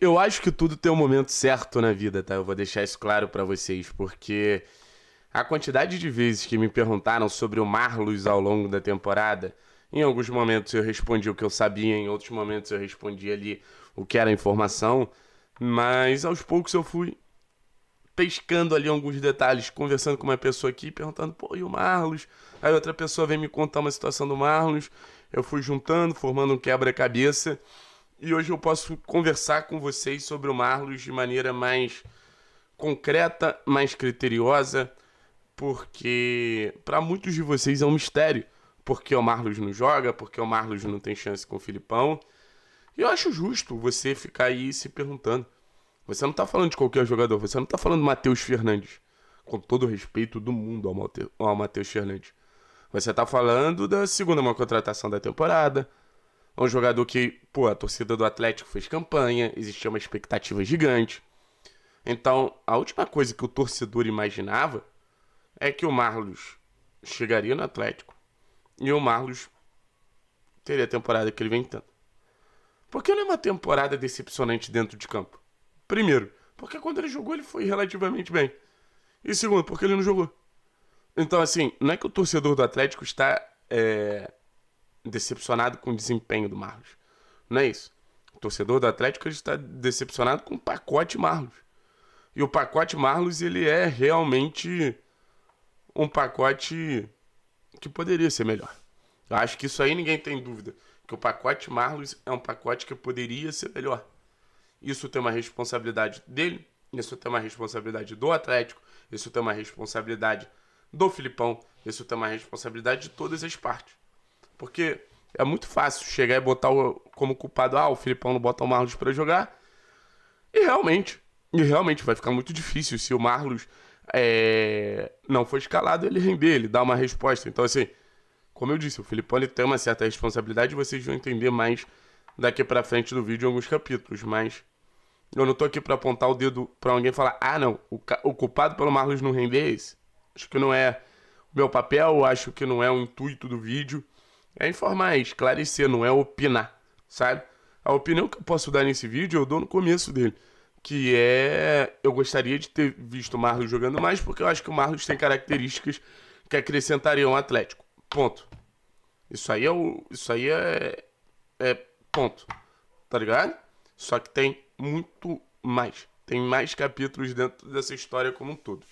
eu acho que tudo tem um momento certo na vida, tá? Eu vou deixar isso claro para vocês, porque a quantidade de vezes que me perguntaram sobre o Marlos ao longo da temporada, em alguns momentos eu respondi o que eu sabia, em outros momentos eu respondi ali o que era informação, mas aos poucos eu fui pescando ali alguns detalhes, conversando com uma pessoa aqui, perguntando, pô, e o Marlos? Aí outra pessoa vem me contar uma situação do Marlos, eu fui juntando, formando um quebra-cabeça e hoje eu posso conversar com vocês sobre o Marlos de maneira mais concreta, mais criteriosa, porque para muitos de vocês é um mistério porque o Marlos não joga, porque o Marlos não tem chance com o Filipão. E eu acho justo você ficar aí se perguntando. Você não está falando de qualquer jogador, você não está falando do Matheus Fernandes. Com todo o respeito do mundo ao, Matheus Fernandes. Você está falando da segunda maior contratação da temporada, é um jogador que, pô, a torcida do Atlético fez campanha, existia uma expectativa gigante. Então, a última coisa que o torcedor imaginava é que o Marlos chegaria no Atlético e o Marlos teria a temporada que ele vem tendo. Porque não é uma temporada decepcionante dentro de campo. Primeiro, porque quando ele jogou ele foi relativamente bem. E segundo, porque ele não jogou. Então, assim, não é que o torcedor do Atlético está é, decepcionado com o desempenho do Marlos. Não é isso. O torcedor do Atlético está decepcionado com o pacote Marlos. E o pacote Marlos, ele é realmente um pacote que poderia ser melhor. Eu acho que isso aí ninguém tem dúvida. Que o pacote Marlos é um pacote que poderia ser melhor. Isso tem uma responsabilidade dele, isso tem uma responsabilidade do Atlético, isso tem uma responsabilidade do Filipão, isso tem uma responsabilidade de todas as partes. Porque é muito fácil chegar e botar o, como culpado, ah, o Filipão não bota o Marlos para jogar. E realmente, e realmente vai ficar muito difícil se o Marlos é, não for escalado, ele render, ele dar uma resposta. Então, assim, como eu disse, o Filipão ele tem uma certa responsabilidade, vocês vão entender mais daqui para frente do vídeo em alguns capítulos, mas eu não tô aqui para apontar o dedo para alguém e falar: "Ah, não, o, o culpado pelo Marlos não render é esse". Acho que não é o meu papel, acho que não é o intuito do vídeo é informar, é esclarecer, não é opinar, sabe? A opinião que eu posso dar nesse vídeo eu dou no começo dele, que é eu gostaria de ter visto o Marlos jogando mais porque eu acho que o Marlos tem características que acrescentariam ao Atlético. Ponto. Isso aí é o, isso aí é, é ponto. Tá ligado? Só que tem muito mais. Tem mais capítulos dentro dessa história como um todo.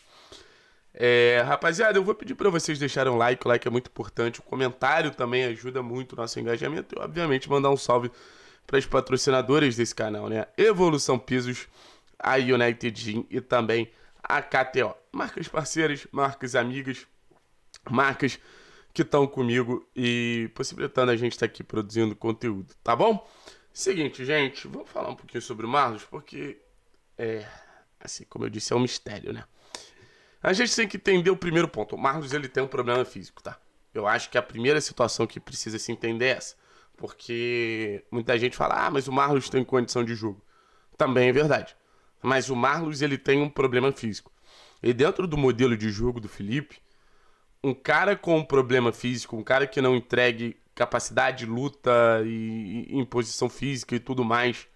É, rapaziada, eu vou pedir para vocês deixarem um like, o like é muito importante, o comentário também ajuda muito o nosso engajamento e, obviamente, mandar um salve para as patrocinadoras desse canal, né? Evolução Pisos, a United Gym e também a KTO. Marcas parceiras, marcas amigas, marcas que estão comigo e possibilitando a gente estar tá aqui produzindo conteúdo, tá bom? Seguinte, gente, vamos falar um pouquinho sobre o Marlos, porque, é, assim, como eu disse, é um mistério, né? A gente tem que entender o primeiro ponto. O Marlos ele tem um problema físico, tá? Eu acho que a primeira situação que precisa se entender é essa. Porque muita gente fala, ah, mas o Marlos tem condição de jogo. Também é verdade. Mas o Marlos ele tem um problema físico. E dentro do modelo de jogo do Felipe, um cara com um problema físico, um cara que não entregue capacidade, luta e, e imposição física e tudo mais,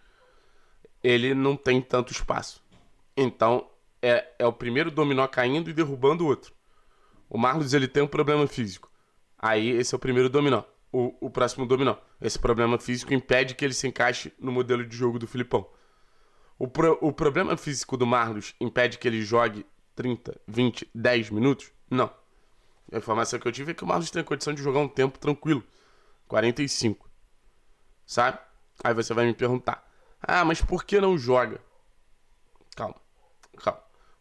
ele não tem tanto espaço. Então, é, é o primeiro dominó caindo e derrubando o outro. O Marlos ele tem um problema físico. Aí esse é o primeiro dominó. O, o próximo dominó. Esse problema físico impede que ele se encaixe no modelo de jogo do Filipão. O, pro, o problema físico do Marlos impede que ele jogue 30, 20, 10 minutos? Não. A informação que eu tive é que o Marlos tem condição de jogar um tempo tranquilo. 45. Sabe? Aí você vai me perguntar: Ah, mas por que não joga?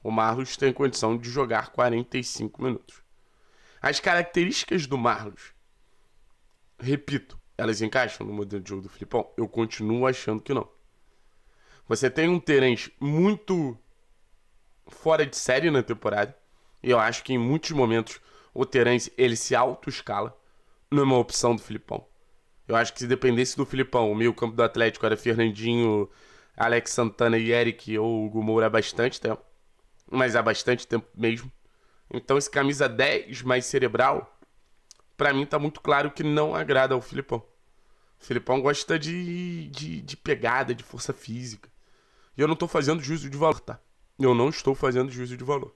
O Marlos tem condição de jogar 45 minutos. As características do Marlos, repito, elas encaixam no modelo de jogo do Filipão? Eu continuo achando que não. Você tem um Terence muito fora de série na temporada. E eu acho que em muitos momentos o Terence ele se auto-escala. Não é uma opção do Filipão. Eu acho que se dependesse do Filipão, o meio campo do Atlético era Fernandinho, Alex Santana e Eric ou Hugo Moura há bastante tempo mas há bastante tempo mesmo. Então esse camisa 10 mais cerebral, para mim tá muito claro que não agrada ao Filipão. O Filipão gosta de, de, de pegada, de força física. E eu não tô fazendo juízo de valor, tá? Eu não estou fazendo juízo de valor.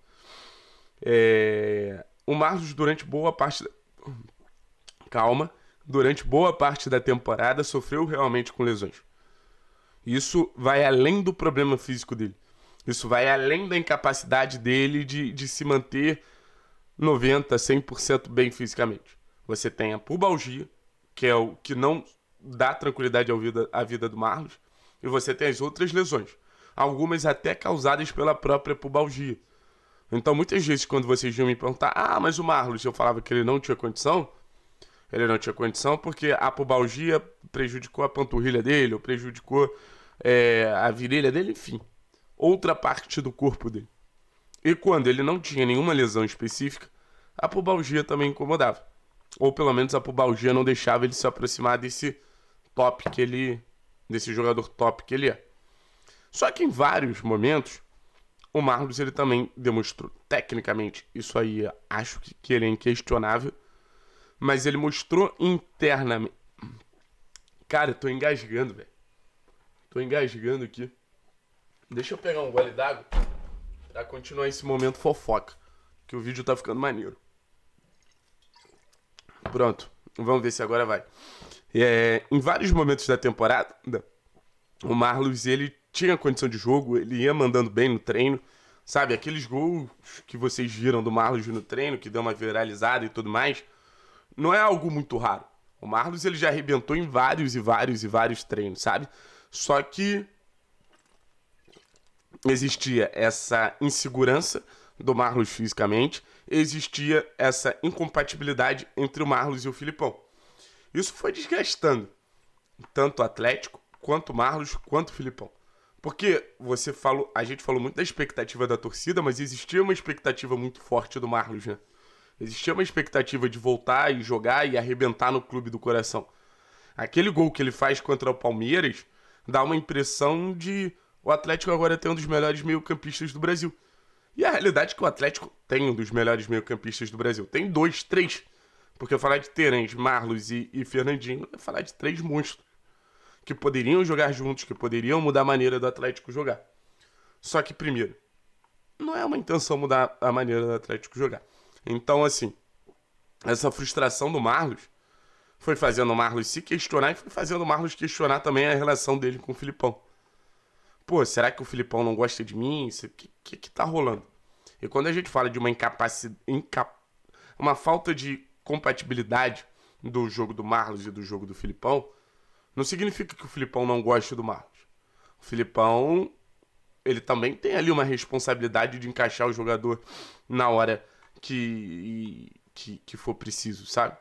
É... O Marlos, durante boa parte. Da... Calma. Durante boa parte da temporada, sofreu realmente com lesões. Isso vai além do problema físico dele. Isso vai além da incapacidade dele de, de se manter 90, 100% bem fisicamente. Você tem a pubalgia, que é o que não dá tranquilidade à vida, à vida do Marlos, e você tem as outras lesões, algumas até causadas pela própria pubalgia. Então, muitas vezes, quando vocês vinham me perguntar, ah, mas o Marlos, eu falava que ele não tinha condição, ele não tinha condição porque a pubalgia prejudicou a panturrilha dele, ou prejudicou é, a virilha dele, enfim outra parte do corpo dele. E quando ele não tinha nenhuma lesão específica, a pubalgia também incomodava. Ou pelo menos a pubalgia não deixava ele se aproximar desse top que ele. desse jogador top que ele é. Só que em vários momentos, o Marlos ele também demonstrou, tecnicamente, isso aí acho que, que ele é inquestionável, mas ele mostrou internamente. Cara, eu tô engasgando, velho. Tô engasgando aqui. Deixa eu pegar um gole d'água pra continuar esse momento fofoca. Que o vídeo tá ficando maneiro. Pronto. Vamos ver se agora vai. É, em vários momentos da temporada, o Marlos ele tinha condição de jogo, ele ia mandando bem no treino. Sabe, aqueles gols que vocês viram do Marlos no treino, que deu uma viralizada e tudo mais, não é algo muito raro. O Marlos ele já arrebentou em vários e vários e vários treinos, sabe? Só que existia essa insegurança do Marlos fisicamente, existia essa incompatibilidade entre o Marlos e o Filipão. Isso foi desgastando tanto o Atlético, quanto o Marlos, quanto o Filipão. Porque você falou, a gente falou muito da expectativa da torcida, mas existia uma expectativa muito forte do Marlos, né? Existia uma expectativa de voltar e jogar e arrebentar no clube do coração. Aquele gol que ele faz contra o Palmeiras dá uma impressão de o Atlético agora tem um dos melhores meio-campistas do Brasil. E a realidade é que o Atlético tem um dos melhores meio-campistas do Brasil. Tem dois, três. Porque falar de Terence, Marlos e, e Fernandinho é falar de três monstros que poderiam jogar juntos, que poderiam mudar a maneira do Atlético jogar. Só que, primeiro, não é uma intenção mudar a maneira do Atlético jogar. Então, assim, essa frustração do Marlos foi fazendo o Marlos se questionar e foi fazendo o Marlos questionar também a relação dele com o Filipão pô, será que o Filipão não gosta de mim? O que, que, que tá rolando? E quando a gente fala de uma incapacidade, incap... uma falta de compatibilidade do jogo do Marlos e do jogo do Filipão, não significa que o Filipão não goste do Marlos. O Filipão, ele também tem ali uma responsabilidade de encaixar o jogador na hora que, que, que for preciso, sabe?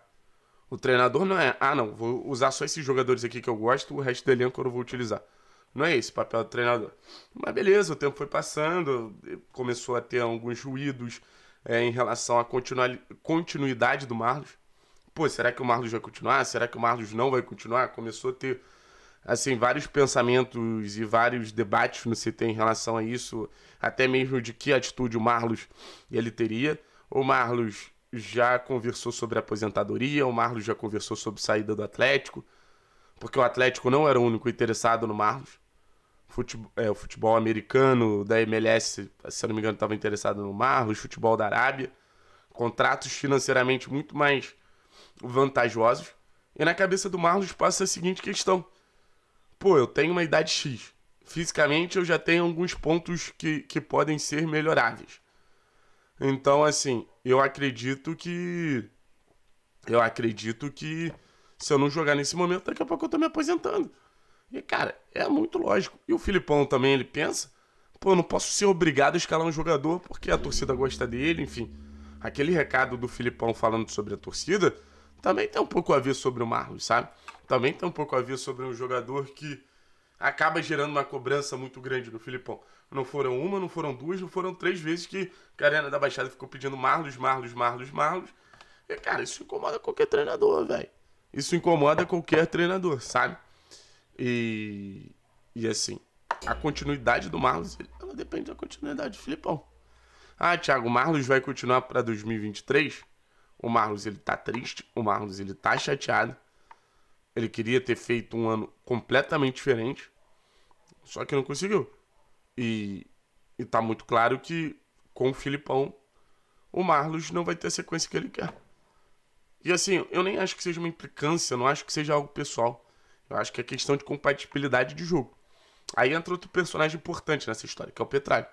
O treinador não é, ah não, vou usar só esses jogadores aqui que eu gosto, o resto do elenco eu não vou utilizar. Não é esse o papel do treinador. Mas beleza, o tempo foi passando, começou a ter alguns ruídos é, em relação à continuidade do Marlos. Pô, será que o Marlos vai continuar? Será que o Marlos não vai continuar? Começou a ter assim vários pensamentos e vários debates no CT em relação a isso, até mesmo de que atitude o Marlos ele teria. O Marlos já conversou sobre aposentadoria, o Marlos já conversou sobre saída do Atlético, porque o Atlético não era o único interessado no Marlos futebol, é, o futebol americano da MLS, se eu não me engano, estava interessado no Marros, futebol da Arábia, contratos financeiramente muito mais vantajosos. E na cabeça do Marlos passa a seguinte questão: pô, eu tenho uma idade X. Fisicamente eu já tenho alguns pontos que, que podem ser melhoráveis. Então, assim, eu acredito que. Eu acredito que se eu não jogar nesse momento, daqui a pouco eu tô me aposentando. E, cara, é muito lógico. E o Filipão também, ele pensa, pô, eu não posso ser obrigado a escalar um jogador porque a torcida gosta dele, enfim. Aquele recado do Filipão falando sobre a torcida também tem um pouco a ver sobre o Marlos, sabe? Também tem um pouco a ver sobre um jogador que acaba gerando uma cobrança muito grande no Filipão. Não foram uma, não foram duas, não foram três vezes que a Arena da Baixada ficou pedindo Marlos, Marlos, Marlos, Marlos. E, cara, isso incomoda qualquer treinador, velho. Isso incomoda qualquer treinador, sabe? E, e assim, a continuidade do Marlos ela depende da continuidade do Filipão. Ah, Thiago, o Marlos vai continuar para 2023? O Marlos ele tá triste, o Marlos ele tá chateado. Ele queria ter feito um ano completamente diferente, só que não conseguiu. E, e tá muito claro que com o Filipão o Marlos não vai ter a sequência que ele quer. E assim, eu nem acho que seja uma implicância, não acho que seja algo pessoal. Eu acho que é questão de compatibilidade de jogo. Aí entra outro personagem importante nessa história, que é o Petralha.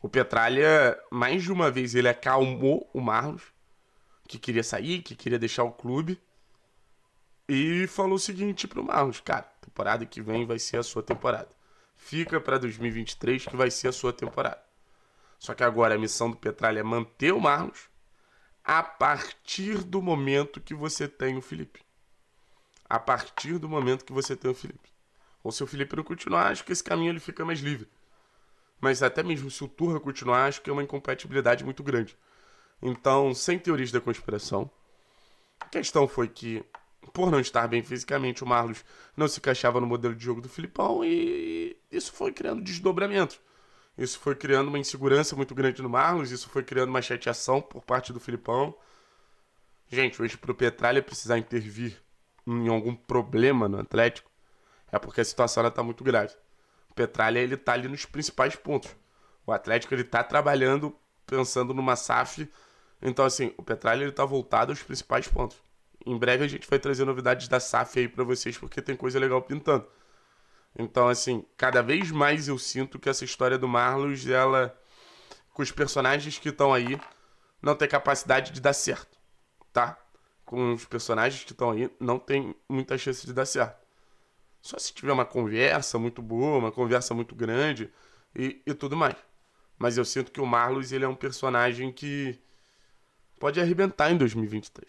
O Petralha, mais de uma vez, ele acalmou o Marlos, que queria sair, que queria deixar o clube. E falou o seguinte pro Marlos, cara, temporada que vem vai ser a sua temporada. Fica para 2023 que vai ser a sua temporada. Só que agora a missão do Petralha é manter o Marlos a partir do momento que você tem o Felipe a partir do momento que você tem o Felipe. Ou se o Felipe não continuar, acho que esse caminho ele fica mais livre. Mas até mesmo se o Turra continuar, acho que é uma incompatibilidade muito grande. Então, sem teorias da conspiração. A questão foi que, por não estar bem fisicamente, o Marlos não se encaixava no modelo de jogo do Filipão e isso foi criando desdobramentos. Isso foi criando uma insegurança muito grande no Marlos, isso foi criando uma chateação por parte do Filipão. Gente, hoje pro Petralha precisar intervir em algum problema no Atlético, é porque a situação está muito grave. O Petralha ele tá ali nos principais pontos. O Atlético ele tá trabalhando pensando numa SAF. Então assim, o Petralha ele tá voltado aos principais pontos. Em breve a gente vai trazer novidades da SAF aí para vocês porque tem coisa legal pintando. Então assim, cada vez mais eu sinto que essa história do Marlos, ela com os personagens que estão aí, não tem capacidade de dar certo, tá? com os personagens que estão aí, não tem muita chance de dar certo. Só se tiver uma conversa muito boa, uma conversa muito grande e, e tudo mais. Mas eu sinto que o Marlos ele é um personagem que pode arrebentar em 2023.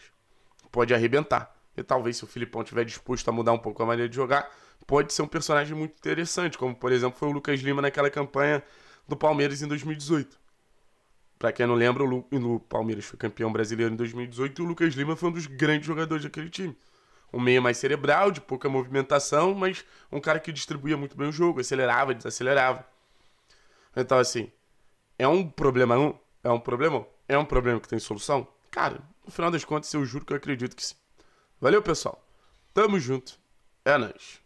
Pode arrebentar. E talvez se o Filipão tiver disposto a mudar um pouco a maneira de jogar, pode ser um personagem muito interessante, como por exemplo foi o Lucas Lima naquela campanha do Palmeiras em 2018. Para quem não lembra, o, Lu, o Palmeiras foi campeão brasileiro em 2018 e o Lucas Lima foi um dos grandes jogadores daquele time. Um meia mais cerebral, de pouca movimentação, mas um cara que distribuía muito bem o jogo, acelerava, desacelerava. Então, assim, é um problema, um É um problema? É um problema que tem solução? Cara, no final das contas, eu juro que eu acredito que sim. Valeu, pessoal. Tamo junto. É nóis.